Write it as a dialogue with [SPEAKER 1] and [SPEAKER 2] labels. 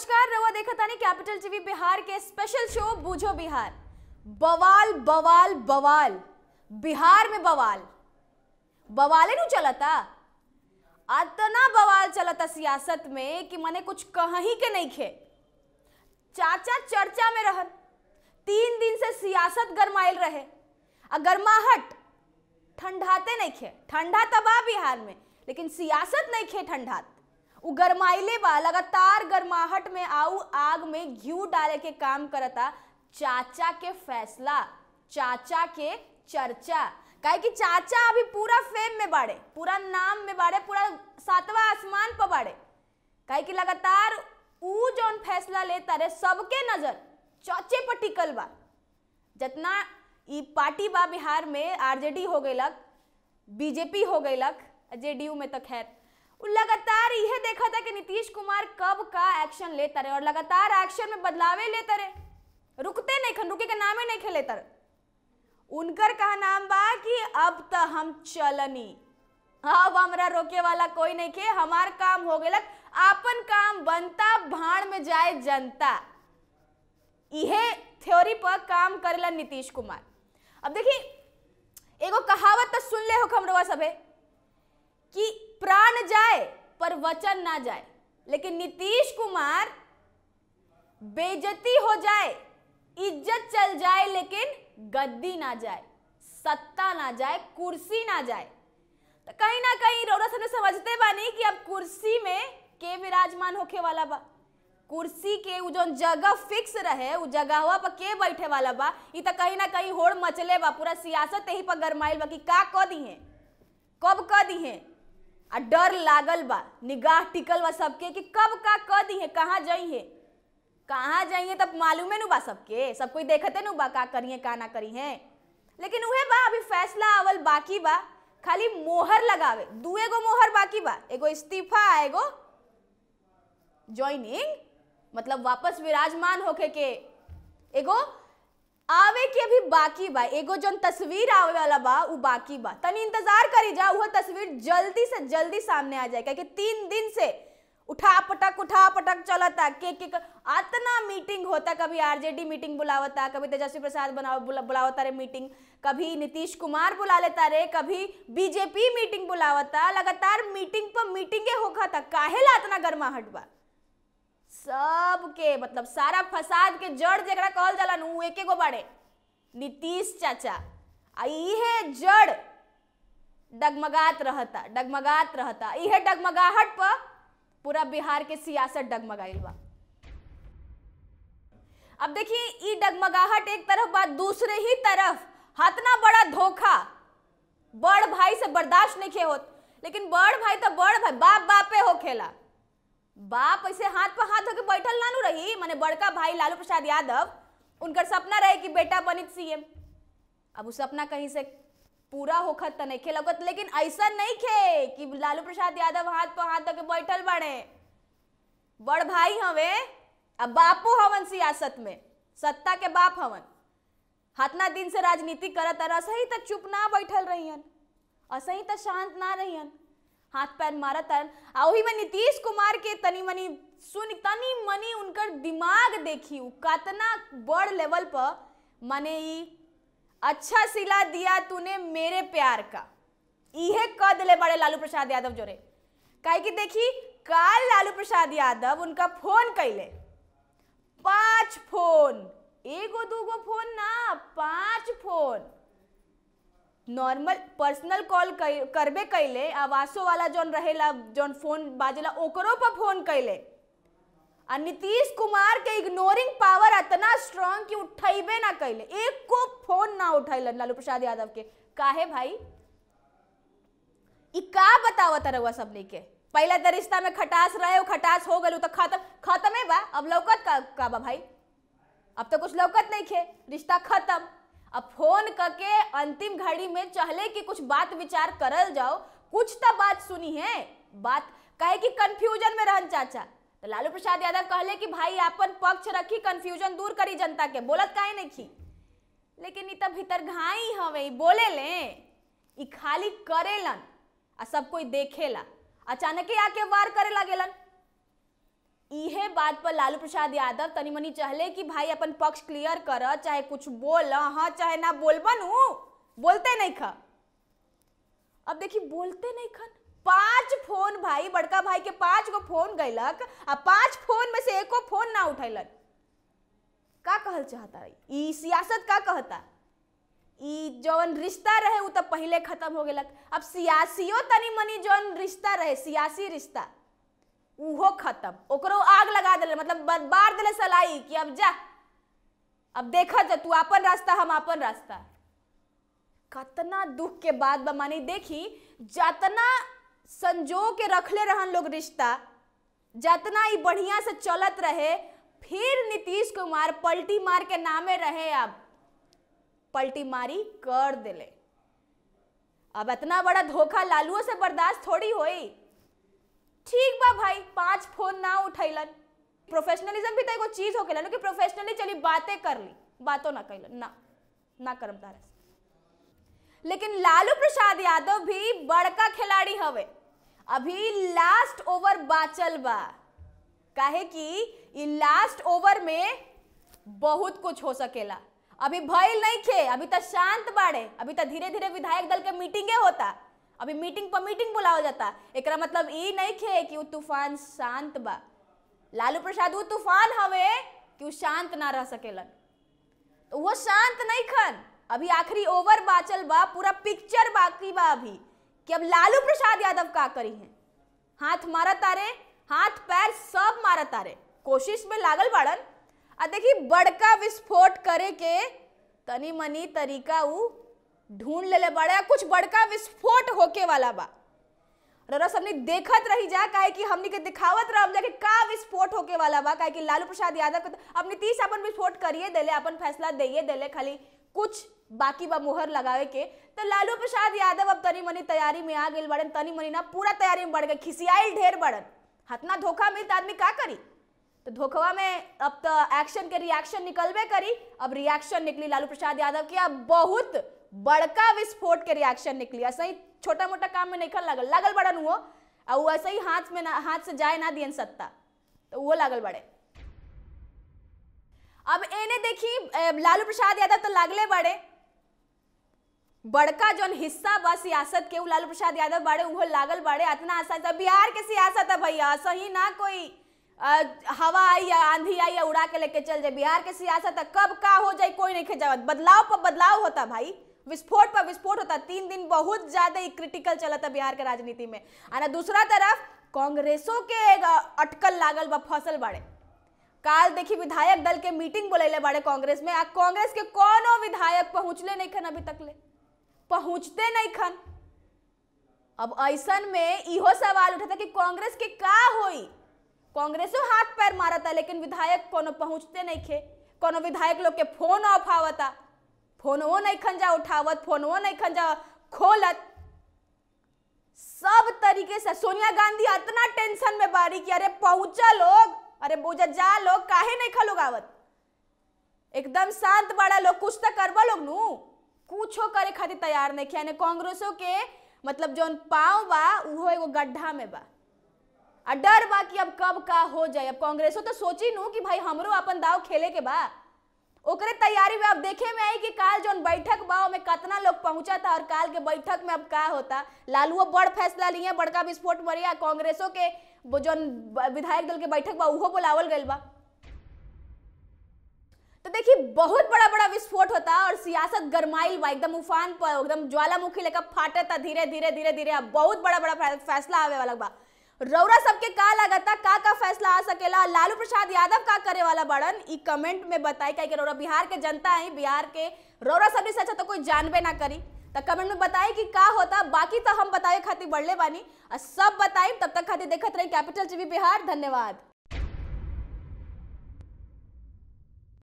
[SPEAKER 1] नमस्कार रवा देखतानी कैपिटल टीवी बिहार के स्पेशल शो बूझो बिहार बवाल बवाल बवाल बिहार में बवाल बवाले नु चलता इतना बवाल चलता सियासत में कि मैंने कुछ कह ही के नहीं खे चाचा चर्चा में रह तीन दिन से सियासत गरमाइल रहे आ गरमाहट ठंडाते नहीं खे ठंडा तबाह बिहार में लेकिन सियासत नहीं खे ठंडात गरमाइले बा लगातार गरमाहट में आऊ आग में घी डाले के काम करता चाचा के फैसला चाचा के चर्चा कहे कि चाचा अभी पूरा फेम में बाड़े पूरा नाम में बाड़े पूरा सातवा आसमान पर बाड़े कहे कि लगातार ऊ जौन फैसला लेता रहे सबके नजर चौचे पर टिकल बा जितना ई पार्टी बा बिहार में आरजेडी हो गई लग बीजेपी हो गई लग जेडीयू में तो खैर लगातार यह देखा था कि नीतीश कुमार कब का एक्शन लेता रहे और लगातार एक्शन में बदलावे लेता रहे रुकते नहीं खन रुके के नाम ही नहीं खेले तर उनकर कहा नाम बा कि अब तो हम चलनी अब हमारा रोके वाला कोई नहीं खे हमार काम हो गया आपन काम बनता भाड़ में जाए जनता यह थ्योरी पर काम करेला नीतीश कुमार अब देखिए एगो कहावत तो सुन ले हो खमरवा सभे कि प्राण जाए पर वचन ना जाए लेकिन नीतीश कुमार बेजती हो जाए इज्जत चल जाए लेकिन गद्दी ना जाए सत्ता ना जाए कुर्सी ना जाए तो कहीं ना कहीं रोड़ा सब समझते बानी कि अब कुर्सी में के विराजमान होके वाला बा कुर्सी के उ जो जगह फिक्स रहे उ हुआ पर के बैठे वाला बा इ त कहीं ना कहीं होड़ मचले बा पूरा सियासत यही पर गरमाइल बा कि का कह दी है कब कह दी है आ डर लागल बा निगाह टिकल बा सबके कि कब का क दी है कहाँ है कहाँ जाइए तब मालूमे नू बा सबके सब कोई देखते नू बा का करिए का ना करी है लेकिन उहे बा अभी फैसला आवल बाकी बा खाली मोहर लगावे दू एगो मोहर बाकी बा एगो इस्तीफा एगो ज्वाइनिंग मतलब वापस विराजमान होके के एगो आवे के अभी बाकी बा एगो जौन तस्वीर आवे वाला बा उ बाकी बा तनी इंतजार करी जा वह तस्वीर जल्दी से जल्दी सामने आ जाए क्योंकि तीन दिन से उठा पटक उठा पटक चलता के के इतना मीटिंग होता कभी आरजेडी मीटिंग बुलावता कभी तेजस्वी प्रसाद बना बुला, बुलावता रे मीटिंग कभी नीतीश कुमार बुला लेता रे कभी बीजेपी मीटिंग बुलावता लगातार मीटिंग पर मीटिंगे होखता काहेला इतना गर्माहट बा सबके मतलब सारा फसाद के जड़ जरा कहल जाला एके गो बाड़े नीतीश चाचा आ इहे जड़ डगमगात रहता डगमगात रहता इहे डगमगाहट पर पूरा बिहार के सियासत डगमगाइल बा अब देखिए डगमगाहट एक तरफ बा दूसरे ही तरफ हतना बड़ा धोखा बड़ भाई से बर्दाश्त नहीं खे होत लेकिन बड़ भाई तो बड़ भाई बाप बापे हो खेला बाप ऐसे हाथ पर हाथ धोके बैठल नानू रही माने बड़का भाई लालू प्रसाद यादव उनका सपना रहे कि बेटा बनित सीएम अब वो सपना कहीं से पूरा होखत तो नहीं खेल लेकिन ऐसा नहीं खे कि लालू प्रसाद यादव हाथ पर हाथ धोके बैठल बने बड़ भाई हवे अब बापू हवन सियासत में सत्ता के बाप हवन हतना दिन से राजनीति करत सही तक चुप ना बैठल रहियन असही तक शांत ना रहियन हाथ पैर मारा तन आ ओही नीतीश कुमार के तनी मनी सुन तनी मनी उनकर दिमाग देखी कतना बड़ लेवल पर मने ई अच्छा सिला दिया तूने मेरे प्यार का इहे कह दिले बड़े लालू प्रसाद यादव जोरे कहे कि देखी काल लालू प्रसाद यादव उनका फोन कैले पांच फोन एगो दूगो फोन ना पांच फोन नॉर्मल पर्सनल कॉल करबे कैले आवासो वाला रहे रहेला जोन फोन बाजेला ओकरो पर फोन कैले आ नीतीश कुमार के इग्नोरिंग पावर इतना स्ट्रांग कि उठेबे ना कैले एक को फोन ना उठैल लालू प्रसाद यादव के काहे भाई ई का बतावत रहुआ सबने के पहले तो रिश्ता में खटास रहे वो खटास हो गलो तो खत्म खत्म है बा अब लौकत का, का बा भाई अब तो कुछ लौकत नहीं खे रिश्ता खत्म अब फोन करके अंतिम घड़ी में चाहले कि कुछ बात विचार करल जाओ कुछ तो बात सुनी है बात कहे कि कंफ्यूजन में रहन चाचा तो लालू प्रसाद यादव कहले कि भाई अपन पक्ष रखी कंफ्यूजन दूर करी जनता के बोलत काहे नहीं की लेकिन इत भीतर घाई हवे बोले ले खाली करेलन आ सब कोई देखेला अचानक ही आके वार करे लगेलन इहे बात पर लालू प्रसाद यादव तनी मनी चाहले कि भाई अपन पक्ष क्लियर कर चाहे कुछ बोल हाँ चाहे ना बोलबन बोलते नहीं खा अब देखिए बोलते नहीं खन पांच फोन भाई बड़का भाई के पांच गो फोन गैलक आ पांच फोन में से एको फोन ना उठैलन का कहल चाहता ई सियासत का कहता ई जौन रिश्ता रहे उ तो पहले खत्म हो गलक अब सियासियो तनी मनी जौन रिश्ता रहे सियासी रिश्ता उहो खत्म ओकरो आग लगा दिले मतलब बार दिले सलाई कि अब जा अब देखा जा तू अपन रास्ता हम अपन रास्ता कतना दुख के बाद बमानी देखी जतना संजो के रखले रहन लोग रिश्ता जतना ही बढ़िया से चलत रहे फिर नीतीश कुमार पलटी मार के नामे रहे अब पलटी मारी कर दिले अब इतना बड़ा धोखा लालुओं से बर्दाश्त थोड़ी होई ठीक बा भाई पांच फोन ना उठैलन प्रोफेशनलिज्म भी तो एगो चीज हो गया कि प्रोफेशनली चली बातें कर ली बातों ना कैलन ना ना करम तारस लेकिन लालू प्रसाद यादव भी बड़का खिलाड़ी हवे अभी लास्ट ओवर बाचल बा काहे कि लास्ट ओवर में बहुत कुछ हो सकेला अभी भय नहीं खे अभी तो शांत बाड़े अभी तो धीरे धीरे विधायक दल के मीटिंगे होता अभी मीटिंग पर मीटिंग बुलाओ जाता एक मतलब ये नहीं खे कि तूफान शांत बा लालू प्रसाद वो तूफान हवे कि वो शांत ना रह सकेलन तो वो शांत नहीं खन अभी आखिरी ओवर बाचल बा पूरा पिक्चर बाकी बा अभी कि अब लालू प्रसाद यादव का करी है हाथ मारा तारे हाथ पैर सब मारा तारे कोशिश में लागल बाड़न आ देखी बड़का विस्फोट करे के तनी मनी तरीका ऊ ढूंढ ले बड़ा कुछ बड़का विस्फोट होके वाला बा रउरा सबने देखत रही जा काहे कि हमने के दिखावत रह जा कि का विस्फोट होके वाला बा काहे कि लालू प्रसाद यादव के अपने तीस अपन विस्फोट करिए देले अपन फैसला दिए देले खाली कुछ बाकी बा मुहर लगावे के तो लालू प्रसाद यादव अब तनी मनी तैयारी में आ गए बड़न तनी मनी ना पूरा तैयारी में बढ़ गए खिसियाल ढेर बड़न हतना धोखा मिलता आदमी का करी तो धोखवा में अब तो एक्शन के रिएक्शन निकलबे करी अब रिएक्शन निकली लालू प्रसाद यादव की अब बहुत बड़का विस्फोट के रिएक्शन निकली ऐसा ही छोटा मोटा काम में निकल लगल लगल बड़न वो और ऐसे ही हाथ में ना हाथ से जाए ना दियन सत्ता तो वो लागल बड़े अब एने देखी लालू प्रसाद यादव तो लागले बड़े बड़का जो हिस्सा बा सियासत के लालू प्रसाद यादव बड़े वो लागल बड़े इतना आसान था बिहार के सियासत है भैया सही ना कोई हवा आई या आंधी आई या उड़ा के लेके चल जाए बिहार के सियासत है कब का हो जाए कोई नहीं खेजा बदलाव पर बदलाव होता भाई विस्फोट पर विस्फोट होता तीन दिन बहुत ज्यादा क्रिटिकल चला था बिहार के राजनीति में आना दूसरा तरफ कांग्रेसों के अटकल लागल बा फसल बाड़े काल देखी विधायक दल के मीटिंग बोले बड़े कांग्रेस में आ कांग्रेस के कोनो विधायक पहुंचले नहीं खन अभी तक ले पहुंचते नहीं खन अब ऐसा में इहो सवाल उठा था कि कांग्रेस के का होई कांग्रेसो हाथ पैर मारा था लेकिन विधायक कोनो पहुंचते नहीं खे कोनो विधायक लोग के फोन ऑफ आवता फोनवो नहीं खंजा उठावत फोनवो नहीं खंजा खोलत सब तरीके से सोनिया गांधी इतना टेंशन में बारी कि अरे पहुंचा लोग अरे बोझा जा लोग काहे नहीं खा लोग आवत एकदम शांत बड़ा लोग कुछ तो करवा लोग नू कुछ करे खातिर तैयार नहीं किया कांग्रेसों के मतलब जो पाँव बा वो एगो गड्ढा में बा डर बा कि अब कब का हो जाए अब कांग्रेसों तो सोची नू कि भाई हमरो अपन दाव खेले के बा ओकरे तैयारी में अब देखे में आई कि काल जो बैठक बा में कतना लोग पहुंचा था और काल के बैठक में अब का होता लालू बड़ फैसला लिए बड़का विस्फोट मरिया कांग्रेसों के जो विधायक दल के बैठक बा उहो बुलावल गई बा तो देखिए बहुत बड़ा बड़ा विस्फोट होता और सियासत गरमाइल बा एकदम उफान पर एकदम ज्वालामुखी लेकर फाटे था धीरे धीरे धीरे धीरे अब बहुत बड़ा बड़ा फैसला आवे वाला बा रौरा सबके का था का का फैसला आ सकेला लालू प्रसाद यादव का करे वाला बड़न ई कमेंट में बताई क्या रौरा बिहार के जनता है बिहार के रौरा सबने सचा अच्छा तो कोई जानबे ना करी तो कमेंट में बताई कि का होता बाकी तो हम बताए खातिर बढ़ले बानी और सब बताई तब तक खातिर देखते रहे कैपिटल टीवी बिहार धन्यवाद